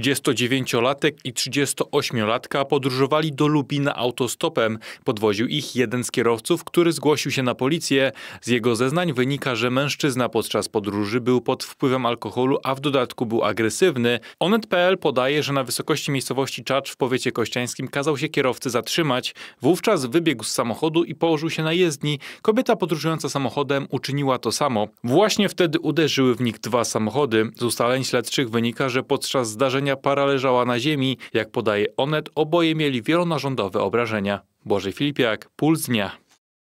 39-latek i 38-latka podróżowali do Lubina autostopem. Podwoził ich jeden z kierowców, który zgłosił się na policję. Z jego zeznań wynika, że mężczyzna podczas podróży był pod wpływem alkoholu, a w dodatku był agresywny. Onet.pl podaje, że na wysokości miejscowości Czacz w powiecie kościańskim kazał się kierowcy zatrzymać. Wówczas wybiegł z samochodu i położył się na jezdni. Kobieta podróżująca samochodem uczyniła to samo. Właśnie wtedy uderzyły w nich dwa samochody. Z ustaleń śledczych wynika, że podczas zdarzenia Parależała para leżała na ziemi. Jak podaje Onet, oboje mieli wielonarządowe obrażenia. Boży Filipiak, Puls Dnia.